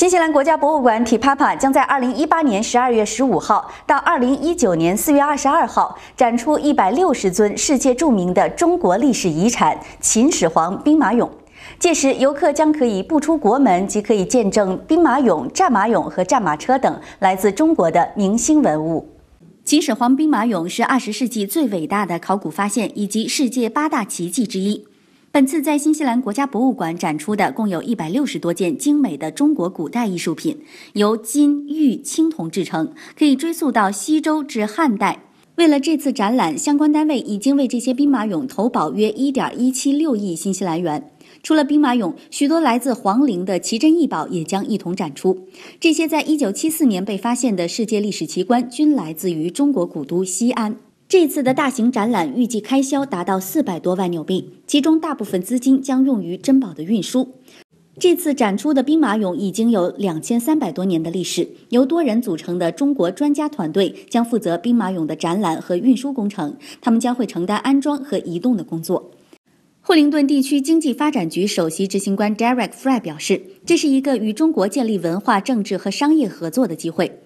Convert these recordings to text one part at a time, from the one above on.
新西兰国家博物馆 Te Papa 将在二零一八年十二月十五号到二零一九年四月二十二号展出一百六十尊世界著名的中国历史遗产——秦始皇兵马俑。届时，游客将可以不出国门即可以见证兵马俑、战马俑和战马车等来自中国的明星文物。秦始皇兵马俑是二十世纪最伟大的考古发现，以及世界八大奇迹之一。本次在新西兰国家博物馆展出的共有一百六十多件精美的中国古代艺术品，由金、玉、青铜制成，可以追溯到西周至汉代。为了这次展览，相关单位已经为这些兵马俑投保约一点一七六亿新西兰元。除了兵马俑，许多来自皇陵的奇珍异宝也将一同展出。这些在一九七四年被发现的世界历史奇观，均来自于中国古都西安。这次的大型展览预计开销达到四百多万纽币，其中大部分资金将用于珍宝的运输。这次展出的兵马俑已经有两千三百多年的历史，由多人组成的中国专家团队将负责兵马俑的展览和运输工程，他们将会承担安装和移动的工作。惠灵顿地区经济发展局首席执行官 Derek Fry 表示，这是一个与中国建立文化、政治和商业合作的机会。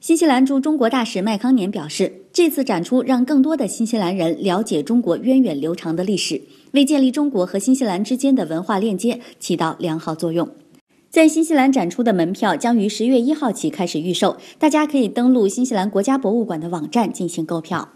新西兰驻中国大使麦康年表示。这次展出让更多的新西兰人了解中国源远流长的历史，为建立中国和新西兰之间的文化链接起到良好作用。在新西兰展出的门票将于十月一号起开始预售，大家可以登录新西兰国家博物馆的网站进行购票。